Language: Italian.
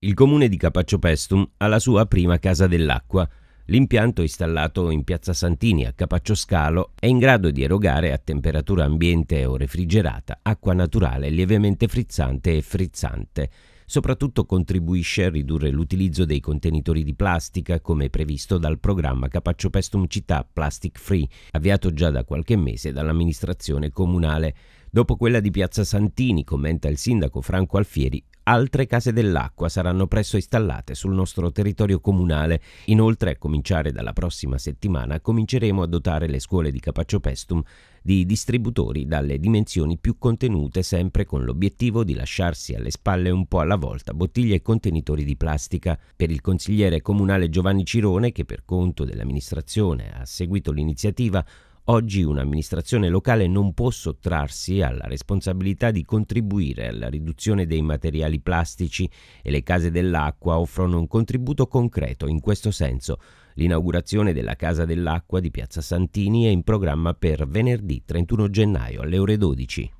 Il comune di Capaccio Pestum ha la sua prima casa dell'acqua. L'impianto installato in Piazza Santini a Capaccio Scalo è in grado di erogare a temperatura ambiente o refrigerata acqua naturale lievemente frizzante e frizzante. Soprattutto contribuisce a ridurre l'utilizzo dei contenitori di plastica, come previsto dal programma Capaccio Pestum Città Plastic Free, avviato già da qualche mese dall'amministrazione comunale. Dopo quella di Piazza Santini, commenta il sindaco Franco Alfieri, altre case dell'acqua saranno presto installate sul nostro territorio comunale. Inoltre, a cominciare dalla prossima settimana, cominceremo a dotare le scuole di Capaccio Pestum di distributori dalle dimensioni più contenute sempre con l'obiettivo di lasciarsi alle spalle un po' alla volta bottiglie e contenitori di plastica. Per il consigliere comunale Giovanni Cirone, che per conto dell'amministrazione ha seguito l'iniziativa, Oggi un'amministrazione locale non può sottrarsi alla responsabilità di contribuire alla riduzione dei materiali plastici e le case dell'acqua offrono un contributo concreto in questo senso. L'inaugurazione della Casa dell'Acqua di Piazza Santini è in programma per venerdì 31 gennaio alle ore 12.